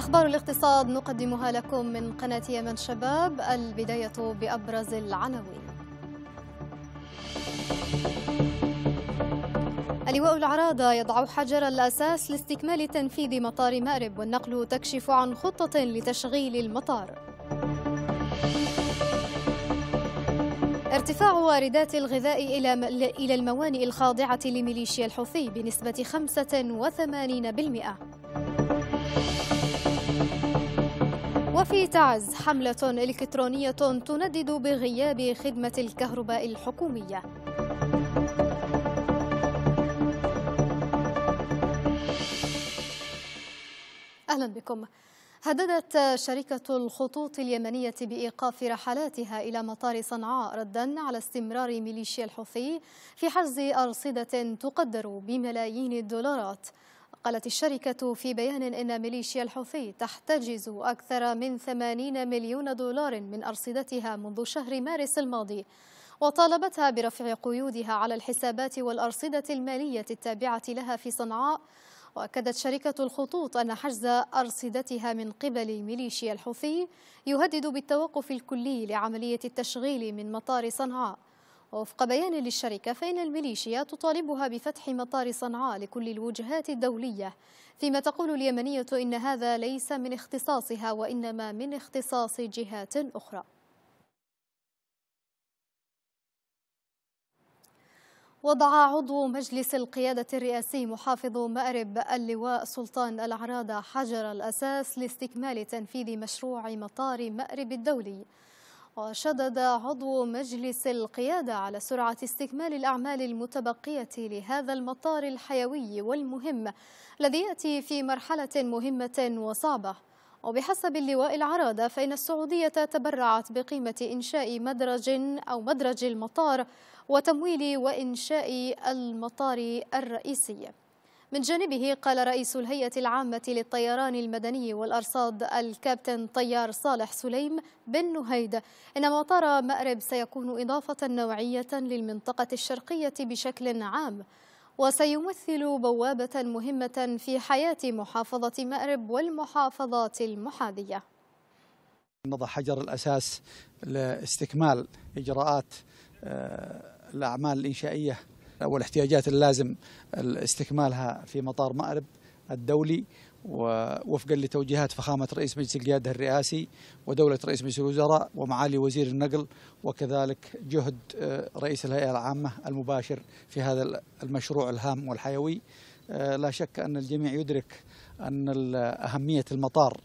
أخبار الاقتصاد نقدمها لكم من قناة يمن شباب البداية بأبرز العناوين اللواء العرادة يضع حجر الأساس لاستكمال تنفيذ مطار مأرب والنقل تكشف عن خطة لتشغيل المطار ارتفاع واردات الغذاء إلى الموانئ الخاضعة لميليشيا الحوثي بنسبة 85% وفي تعز حملة إلكترونية تندد بغياب خدمة الكهرباء الحكومية أهلا بكم هددت شركة الخطوط اليمنية بإيقاف رحلاتها إلى مطار صنعاء ردا على استمرار ميليشيا الحوثي في حجز أرصدة تقدر بملايين الدولارات قالت الشركة في بيان إن ميليشيا الحوثي تحتجز أكثر من 80 مليون دولار من أرصدتها منذ شهر مارس الماضي وطالبتها برفع قيودها على الحسابات والأرصدة المالية التابعة لها في صنعاء وأكدت شركة الخطوط أن حجز أرصدتها من قبل ميليشيا الحوثي يهدد بالتوقف الكلي لعملية التشغيل من مطار صنعاء وفق بيان للشركة فإن الميليشيا تطالبها بفتح مطار صنعاء لكل الوجهات الدولية فيما تقول اليمنية إن هذا ليس من اختصاصها وإنما من اختصاص جهات أخرى وضع عضو مجلس القيادة الرئاسي محافظ مأرب اللواء سلطان العرادة حجر الأساس لاستكمال تنفيذ مشروع مطار مأرب الدولي وشدد عضو مجلس القيادة على سرعة استكمال الأعمال المتبقية لهذا المطار الحيوي والمهم الذي يأتي في مرحلة مهمة وصعبة وبحسب اللواء العرادة فإن السعودية تبرعت بقيمة إنشاء مدرج أو مدرج المطار وتمويل وإنشاء المطار الرئيسي من جانبه قال رئيس الهيئة العامة للطيران المدني والأرصاد الكابتن طيار صالح سليم بن نهيد إن مطار مأرب سيكون إضافة نوعية للمنطقة الشرقية بشكل عام وسيمثل بوابة مهمة في حياة محافظة مأرب والمحافظات المحاذية نضع حجر الأساس لاستكمال إجراءات آه، الأعمال الإنشائية والاحتياجات اللازم استكمالها في مطار مأرب الدولي ووفقا لتوجيهات فخامة رئيس مجلس القيادة الرئاسي ودولة رئيس مجلس الوزراء ومعالي وزير النقل وكذلك جهد آه، رئيس الهيئة العامة المباشر في هذا المشروع الهام والحيوي آه، لا شك أن الجميع يدرك أن أهمية المطار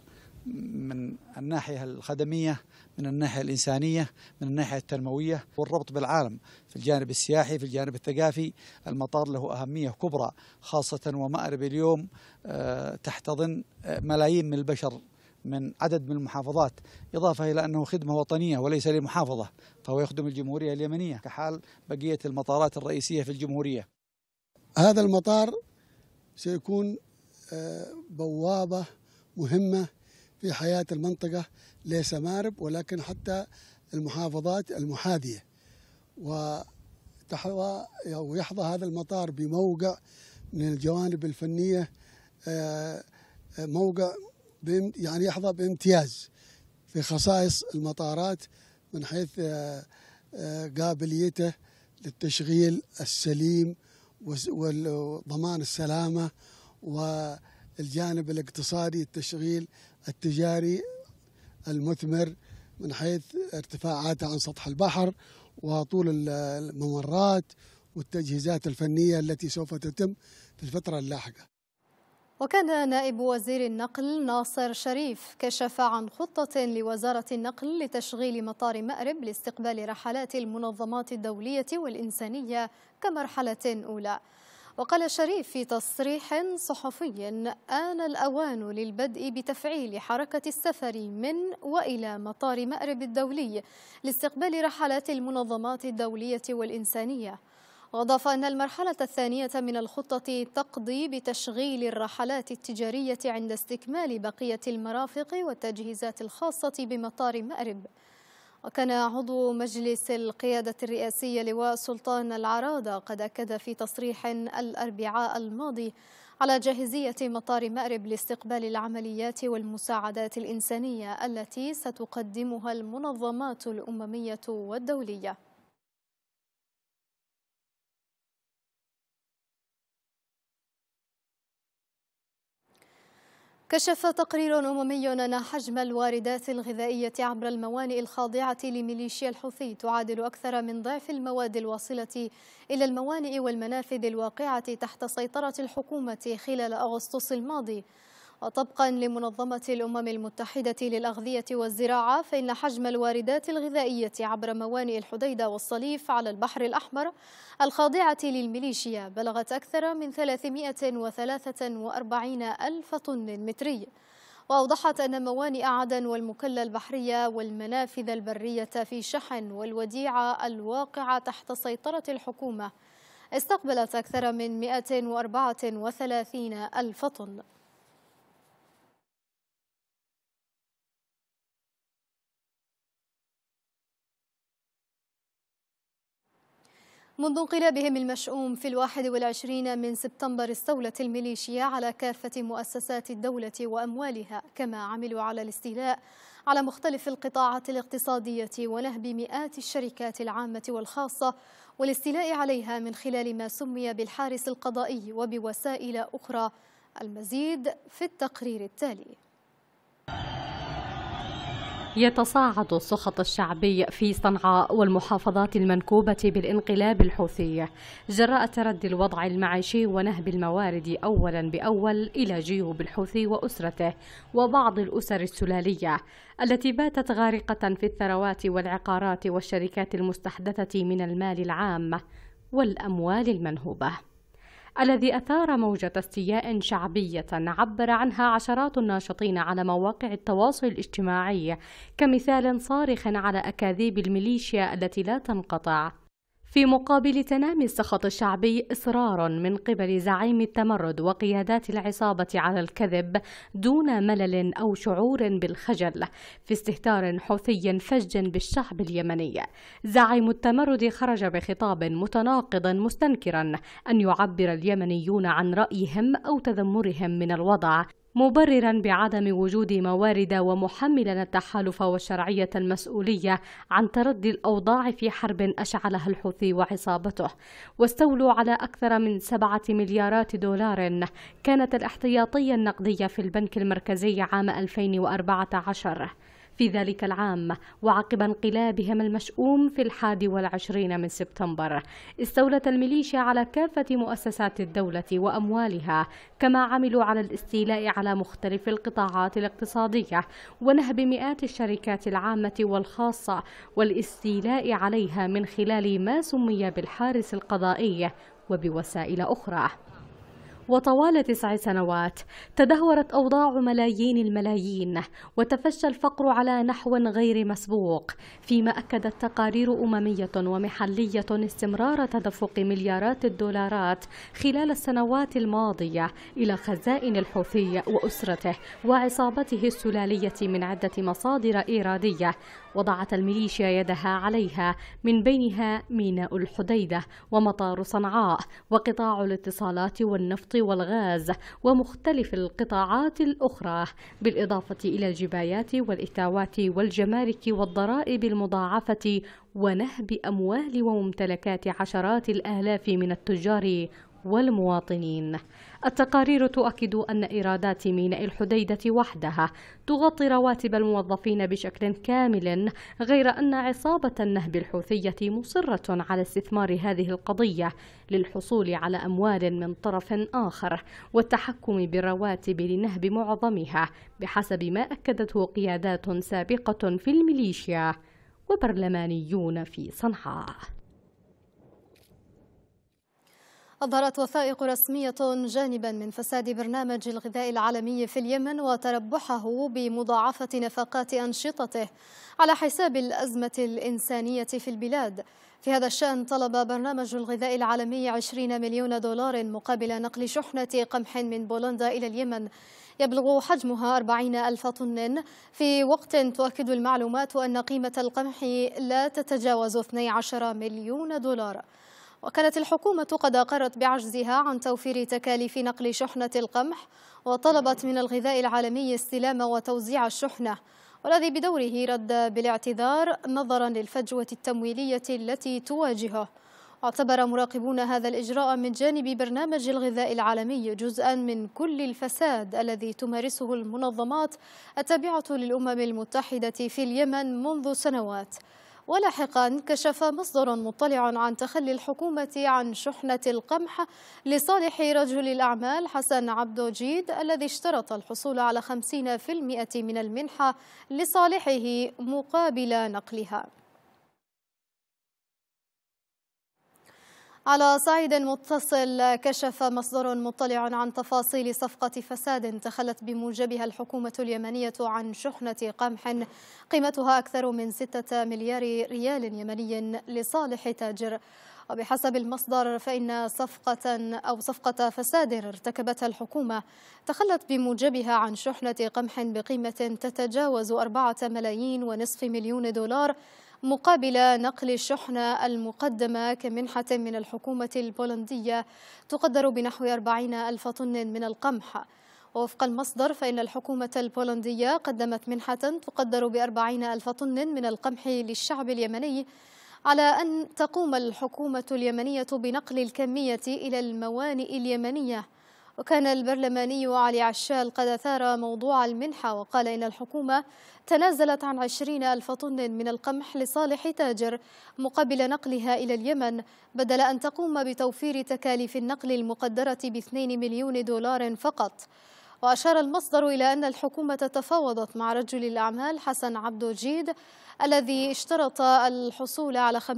من الناحية الخدمية من الناحية الإنسانية من الناحية التنموية والربط بالعالم في الجانب السياحي في الجانب الثقافي المطار له أهمية كبرى خاصة ومأرب اليوم آه، تحتضن آه، ملايين من البشر من عدد من المحافظات إضافة إلى أنه خدمة وطنية وليس لمحافظة فهو يخدم الجمهورية اليمنية كحال بقية المطارات الرئيسية في الجمهورية هذا المطار سيكون آه، بوابة مهمة في حياة المنطقة ليس مارب ولكن حتى المحافظات المحاذية وتحظى ويحظى هذا المطار بموقع من الجوانب الفنية آه، موقع يعني يحظى بامتياز في خصائص المطارات من حيث آه، آه، قابليته للتشغيل السليم وضمان السلامة والجانب الاقتصادي التشغيل التجاري المثمر من حيث ارتفاعاته عن سطح البحر وطول الممرات والتجهيزات الفنية التي سوف تتم في الفترة اللاحقة وكان نائب وزير النقل ناصر شريف كشف عن خطة لوزارة النقل لتشغيل مطار مأرب لاستقبال رحلات المنظمات الدولية والإنسانية كمرحلة أولى وقال الشريف في تصريح صحفي آن الأوان للبدء بتفعيل حركة السفر من وإلى مطار مأرب الدولي لاستقبال رحلات المنظمات الدولية والإنسانية وأضاف أن المرحلة الثانية من الخطة تقضي بتشغيل الرحلات التجارية عند استكمال بقية المرافق والتجهيزات الخاصة بمطار مأرب وكان عضو مجلس القيادة الرئاسية لواء سلطان العرادة قد أكد في تصريح الأربعاء الماضي على جاهزية مطار مأرب لاستقبال العمليات والمساعدات الإنسانية التي ستقدمها المنظمات الأممية والدولية كشف تقرير أممي أن حجم الواردات الغذائية عبر الموانئ الخاضعة لميليشيا الحوثي تعادل أكثر من ضعف المواد الواصلة إلى الموانئ والمنافذ الواقعة تحت سيطرة الحكومة خلال أغسطس الماضي وطبقا لمنظمة الأمم المتحدة للأغذية والزراعة فإن حجم الواردات الغذائية عبر موانئ الحديدة والصليف على البحر الأحمر الخاضعة للميليشيا بلغت أكثر من 343 ألف طن متري وأوضحت أن موانئ عدن والمكلة البحرية والمنافذ البرية في شحن والوديعة الواقعة تحت سيطرة الحكومة استقبلت أكثر من 134 ألف طن منذ انقلابهم المشؤوم في الواحد والعشرين من سبتمبر استولت الميليشيا على كافة مؤسسات الدولة وأموالها كما عملوا على الاستيلاء على مختلف القطاعات الاقتصادية ونهب مئات الشركات العامة والخاصة والاستيلاء عليها من خلال ما سمي بالحارس القضائي وبوسائل أخرى المزيد في التقرير التالي يتصاعد السخط الشعبي في صنعاء والمحافظات المنكوبة بالانقلاب الحوثي جراء تردي الوضع المعيشي ونهب الموارد أولا بأول إلى جيوب الحوثي وأسرته وبعض الأسر السلالية التي باتت غارقة في الثروات والعقارات والشركات المستحدثة من المال العام والأموال المنهوبة الذي أثار موجة استياء شعبية عبر عنها عشرات الناشطين على مواقع التواصل الاجتماعي كمثال صارخ على أكاذيب الميليشيا التي لا تنقطع في مقابل تنامي السخط الشعبي إصرار من قبل زعيم التمرد وقيادات العصابة على الكذب دون ملل أو شعور بالخجل في استهتار حوثي فج بالشعب اليمني زعيم التمرد خرج بخطاب متناقض مستنكرا أن يعبر اليمنيون عن رأيهم أو تذمرهم من الوضع مبررا بعدم وجود موارد ومحملا التحالف والشرعية المسؤولية عن تردي الأوضاع في حرب أشعلها الحوثي وعصابته واستولوا على أكثر من سبعة مليارات دولار كانت الاحتياطية النقدية في البنك المركزي عام 2014 في ذلك العام وعقب انقلابهم المشؤوم في الحادي والعشرين من سبتمبر استولت الميليشيا على كافة مؤسسات الدولة وأموالها كما عملوا على الاستيلاء على مختلف القطاعات الاقتصادية ونهب مئات الشركات العامة والخاصة والاستيلاء عليها من خلال ما سمي بالحارس القضائي وبوسائل أخرى وطوال تسع سنوات تدهورت أوضاع ملايين الملايين وتفشى الفقر على نحو غير مسبوق فيما أكدت تقارير أممية ومحلية استمرار تدفق مليارات الدولارات خلال السنوات الماضية إلى خزائن الحوثي وأسرته وعصابته السلالية من عدة مصادر إيرادية وضعت الميليشيا يدها عليها من بينها ميناء الحديدة ومطار صنعاء وقطاع الاتصالات والنفط والغاز ومختلف القطاعات الأخرى بالإضافة إلى الجبايات والإتاوات والجمارك والضرائب المضاعفة ونهب أموال وممتلكات عشرات الآلاف من التجار والمواطنين التقارير تؤكد أن إيرادات ميناء الحديدة وحدها تغطي رواتب الموظفين بشكل كامل غير أن عصابة النهب الحوثية مصرة على استثمار هذه القضية للحصول على أموال من طرف آخر والتحكم بالرواتب لنهب معظمها بحسب ما أكدته قيادات سابقة في الميليشيا وبرلمانيون في صنعاء أظهرت وثائق رسمية جانبا من فساد برنامج الغذاء العالمي في اليمن وتربحه بمضاعفة نفقات أنشطته على حساب الأزمة الإنسانية في البلاد في هذا الشأن طلب برنامج الغذاء العالمي 20 مليون دولار مقابل نقل شحنة قمح من بولندا إلى اليمن يبلغ حجمها 40 ألف طن في وقت تؤكد المعلومات أن قيمة القمح لا تتجاوز 12 مليون دولار وكانت الحكومة قد أقرت بعجزها عن توفير تكاليف نقل شحنة القمح وطلبت من الغذاء العالمي استلام وتوزيع الشحنة والذي بدوره رد بالاعتذار نظرا للفجوة التمويلية التي تواجهه اعتبر مراقبون هذا الإجراء من جانب برنامج الغذاء العالمي جزءا من كل الفساد الذي تمارسه المنظمات التابعة للأمم المتحدة في اليمن منذ سنوات ولاحقا كشف مصدر مطلع عن تخلي الحكومة عن شحنة القمح لصالح رجل الأعمال حسن عبد جيد الذي اشترط الحصول على 50% من المنحة لصالحه مقابل نقلها على صعيد متصل كشف مصدر مطلع عن تفاصيل صفقة فساد تخلت بموجبها الحكومة اليمنية عن شحنة قمح قيمتها أكثر من 6 مليار ريال يمني لصالح تاجر وبحسب المصدر فإن صفقة أو صفقة فساد ارتكبتها الحكومة تخلت بموجبها عن شحنة قمح بقيمة تتجاوز 4 ملايين ونصف مليون دولار مقابل نقل الشحنة المقدمة كمنحة من الحكومة البولندية تقدر بنحو 40 ألف طن من القمح ووفق المصدر فإن الحكومة البولندية قدمت منحة تقدر 40 ألف طن من القمح للشعب اليمني على أن تقوم الحكومة اليمنية بنقل الكمية إلى الموانئ اليمنية وكان البرلماني علي عشال قد أثار موضوع المنحة وقال إن الحكومة تنازلت عن عشرين ألف طن من القمح لصالح تاجر مقابل نقلها إلى اليمن بدل أن تقوم بتوفير تكاليف النقل المقدرة ب 2 مليون دولار فقط وأشار المصدر إلى أن الحكومة تفاوضت مع رجل الأعمال حسن عبد جيد الذي اشترط الحصول على 50%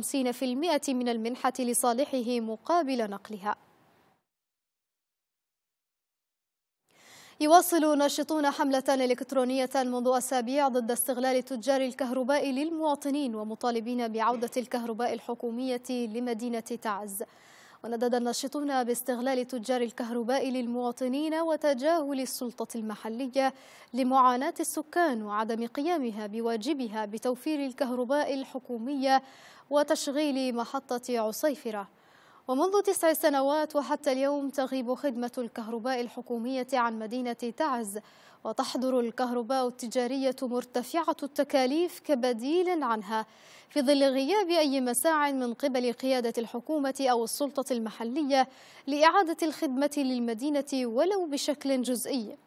من المنحة لصالحه مقابل نقلها يواصل ناشطون حملة إلكترونية منذ أسابيع ضد استغلال تجار الكهرباء للمواطنين ومطالبين بعودة الكهرباء الحكومية لمدينة تعز وندد الناشطون باستغلال تجار الكهرباء للمواطنين وتجاهل السلطة المحلية لمعاناة السكان وعدم قيامها بواجبها بتوفير الكهرباء الحكومية وتشغيل محطة عصيفرة ومنذ تسع سنوات وحتى اليوم تغيب خدمة الكهرباء الحكومية عن مدينة تعز وتحضر الكهرباء التجارية مرتفعة التكاليف كبديل عنها في ظل غياب أي مساع من قبل قيادة الحكومة أو السلطة المحلية لإعادة الخدمة للمدينة ولو بشكل جزئي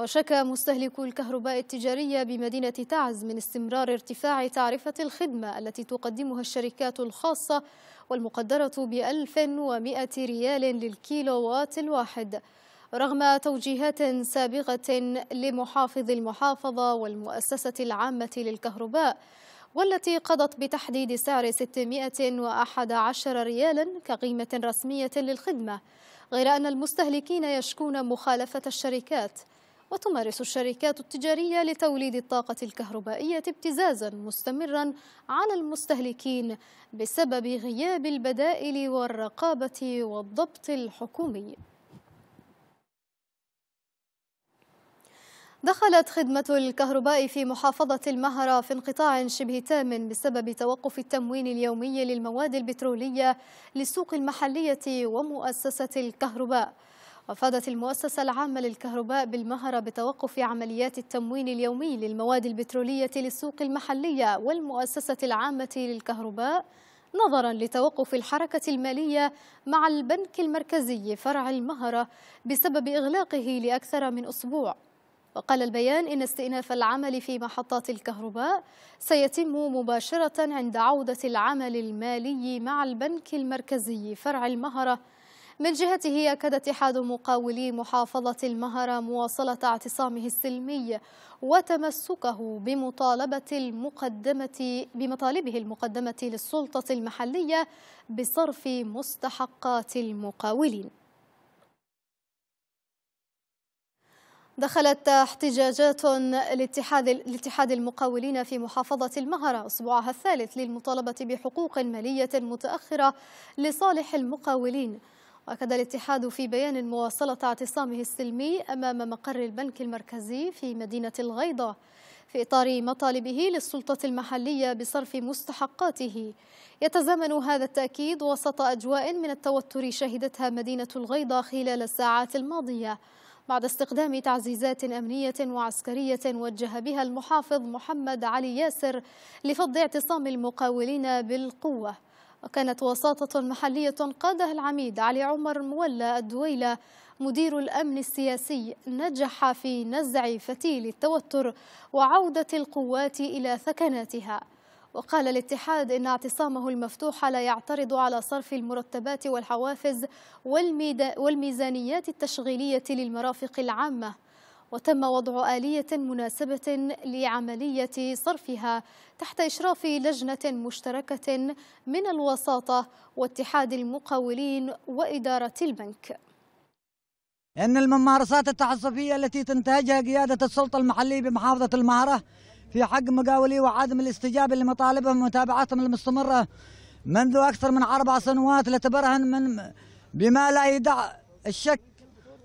وشكى مستهلكو الكهرباء التجارية بمدينة تعز من استمرار ارتفاع تعرفة الخدمة التي تقدمها الشركات الخاصة والمقدرة ب 1100 ريال للكيلووات الواحد رغم توجيهات سابقة لمحافظ المحافظة والمؤسسة العامة للكهرباء والتي قضت بتحديد سعر 611 ريالا كقيمة رسمية للخدمة غير أن المستهلكين يشكون مخالفة الشركات وتمارس الشركات التجارية لتوليد الطاقة الكهربائية ابتزازا مستمرا على المستهلكين بسبب غياب البدائل والرقابة والضبط الحكومي دخلت خدمة الكهرباء في محافظة المهرة في انقطاع شبه تام بسبب توقف التموين اليومي للمواد البترولية للسوق المحلية ومؤسسة الكهرباء أفادت المؤسسة العامة للكهرباء بالمهرة بتوقف عمليات التموين اليومي للمواد البترولية للسوق المحلية والمؤسسة العامة للكهرباء نظرا لتوقف الحركة المالية مع البنك المركزي فرع المهرة بسبب إغلاقه لأكثر من أسبوع وقال البيان إن استئناف العمل في محطات الكهرباء سيتم مباشرة عند عودة العمل المالي مع البنك المركزي فرع المهرة من جهته أكد اتحاد مقاولي محافظة المهرة مواصلة اعتصامه السلمي وتمسكه بمطالبة المقدمة بمطالبه المقدمة للسلطة المحلية بصرف مستحقات المقاولين دخلت احتجاجات لاتحاد لاتحاد المقاولين في محافظة المهرة أسبوعها الثالث للمطالبة بحقوق مالية متأخرة لصالح المقاولين أكد الاتحاد في بيان مواصلة اعتصامه السلمي أمام مقر البنك المركزي في مدينة الغيضة في إطار مطالبه للسلطة المحلية بصرف مستحقاته يتزامن هذا التأكيد وسط أجواء من التوتر شهدتها مدينة الغيضة خلال الساعات الماضية بعد استخدام تعزيزات أمنية وعسكرية وجه بها المحافظ محمد علي ياسر لفض اعتصام المقاولين بالقوة وكانت وساطة محلية قادها العميد علي عمر مولى الدويلة مدير الأمن السياسي نجح في نزع فتيل التوتر وعودة القوات إلى ثكناتها وقال الاتحاد إن اعتصامه المفتوح لا يعترض على صرف المرتبات والحوافز والميزانيات التشغيلية للمرافق العامة وتم وضع آلية مناسبة لعملية صرفها تحت إشراف لجنة مشتركة من الوساطة واتحاد المقاولين وإدارة البنك أن الممارسات التعصبية التي تنتهجها قيادة السلطة المحلية بمحافظة المعرة في حق مقاولي وعدم الاستجابة لمطالبهم ومتابعتهم المستمرة منذ أكثر من أربع سنوات لتبرهن من بما لا يدع الشك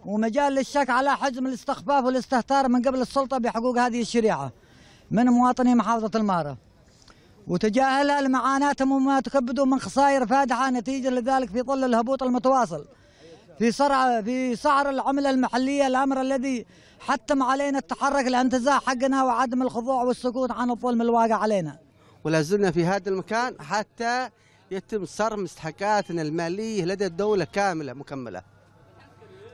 ومجال للشك على حجم الاستخفاف والاستهتار من قبل السلطة بحقوق هذه الشريعة من مواطني محافظة المارة وتجاهلها لمعاناتهم وما تكبدوا من خسائر فادحة نتيجة لذلك في ظل الهبوط المتواصل في صرع في سعر العملة المحلية الأمر الذي حتم علينا التحرك لانتزاع حقنا وعدم الخضوع والسكوت عن الظلم الواقع علينا ولا زلنا في هذا المكان حتى يتم صرم مستحقاتنا المالية لدى الدولة كاملة مكملة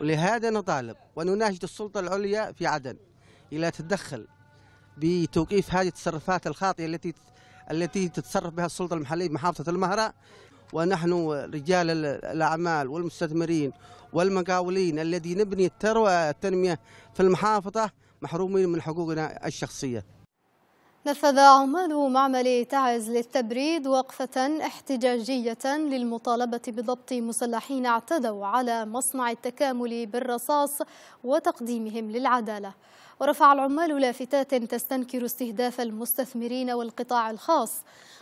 ولهذا نطالب ونناشد السلطة العليا في عدن إلى تتدخل بتوقيف هذه التصرفات الخاطئة التي التي تتصرف بها السلطة المحلية بمحافظة المهرة ونحن رجال الأعمال والمستثمرين والمقاولين الذي نبني الثروة التنمية في المحافظة محرومين من حقوقنا الشخصية نفذ عمال معمل تعز للتبريد وقفة احتجاجية للمطالبة بضبط مسلحين اعتدوا على مصنع التكامل بالرصاص وتقديمهم للعدالة ورفع العمال لافتات تستنكر استهداف المستثمرين والقطاع الخاص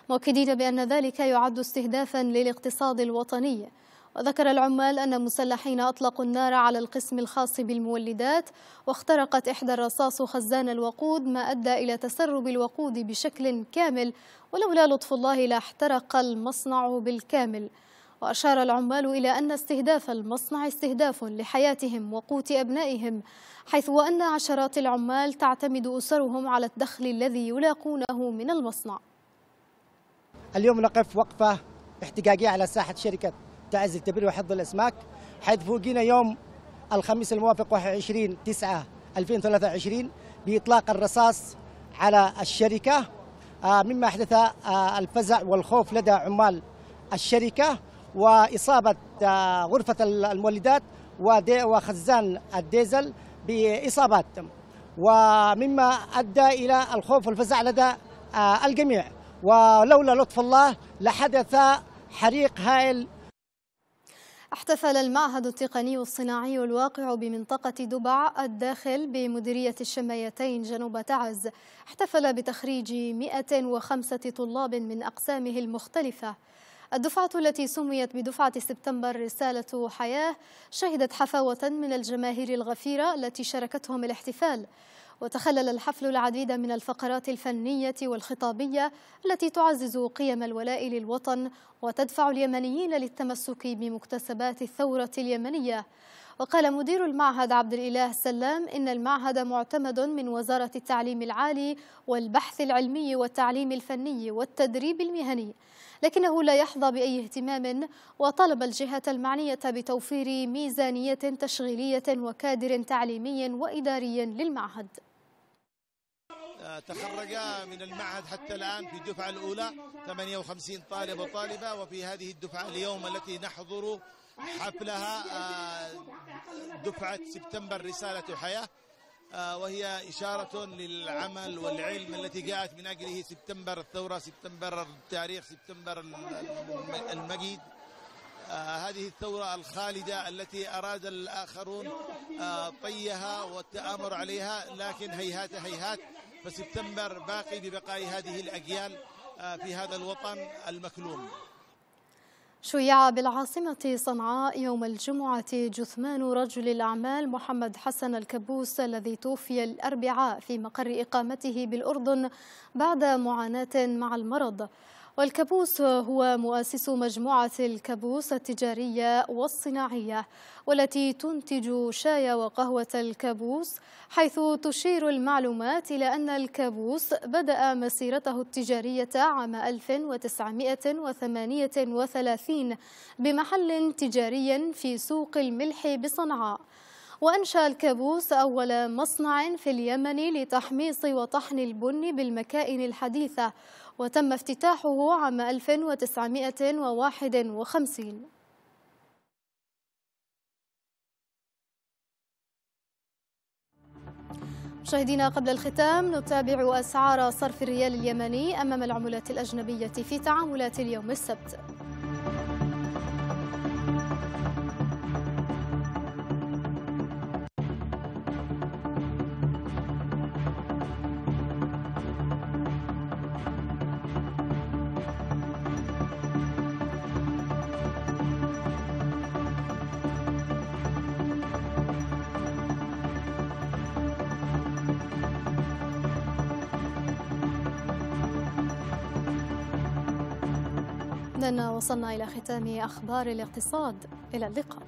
مؤكدين بأن ذلك يعد استهدافا للاقتصاد الوطني وذكر العمال أن مسلحين أطلقوا النار على القسم الخاص بالمولدات واخترقت إحدى الرصاص خزان الوقود ما أدى إلى تسرب الوقود بشكل كامل ولولا لطف الله لاحترق المصنع بالكامل وأشار العمال إلى أن استهداف المصنع استهداف لحياتهم وقوت أبنائهم حيث وأن عشرات العمال تعتمد أسرهم على الدخل الذي يلاقونه من المصنع اليوم نقف وقفة احتجاجية على ساحة شركة تعزل تبرير وحفظ الاسماك حيث فوجئنا يوم الخميس الموافق 21 9 2023 باطلاق الرصاص على الشركه آه، مما احدث آه، الفزع والخوف لدى عمال الشركه واصابه آه، غرفه المولدات وخزان الديزل باصابات ومما ادى الى الخوف والفزع لدى الجميع ولولا لطف الله لحدث حريق هائل احتفل المعهد التقني الصناعي الواقع بمنطقة دبع الداخل بمديرية الشمايتين جنوب تعز احتفل بتخريج 105 طلاب من أقسامه المختلفة الدفعة التي سميت بدفعة سبتمبر رسالة حياة شهدت حفاوة من الجماهير الغفيرة التي شاركتهم الاحتفال وتخلل الحفل العديد من الفقرات الفنية والخطابية التي تعزز قيم الولاء للوطن وتدفع اليمنيين للتمسك بمكتسبات الثورة اليمنية وقال مدير المعهد عبد الإله السلام إن المعهد معتمد من وزارة التعليم العالي والبحث العلمي والتعليم الفني والتدريب المهني لكنه لا يحظى بأي اهتمام وطلب الجهة المعنية بتوفير ميزانية تشغيلية وكادر تعليمي وإداري للمعهد تخرج من المعهد حتى الآن في الدفعة الأولى 58 طالب وطالبة وفي هذه الدفعة اليوم التي نحضر حفلها آه، دفعة سبتمبر رسالة حياة آه، وهي إشارة للعمل والعلم التي جاءت من أجله سبتمبر الثورة سبتمبر التاريخ سبتمبر المجيد آه، هذه الثورة الخالدة التي أراد الآخرون طيها والتآمر عليها لكن هيهات هيهات فسبتمبر باقي ببقاء هذه الأجيال آه، في هذا الوطن المكلوم شيع بالعاصمة صنعاء يوم الجمعة جثمان رجل الأعمال محمد حسن الكبوس الذي توفي الأربعاء في مقر إقامته بالأردن بعد معاناة مع المرض والكابوس هو مؤسس مجموعة الكابوس التجارية والصناعية والتي تنتج شاي وقهوة الكابوس حيث تشير المعلومات إلى أن الكابوس بدأ مسيرته التجارية عام 1938 بمحل تجاري في سوق الملح بصنعاء وأنشأ الكابوس أول مصنع في اليمن لتحميص وطحن البن بالمكائن الحديثة وتم افتتاحه عام 1951 مشاهدينا قبل الختام نتابع أسعار صرف الريال اليمني أمام العملات الأجنبية في تعاملات اليوم السبت إذا وصلنا إلى ختام أخبار الاقتصاد إلى اللقاء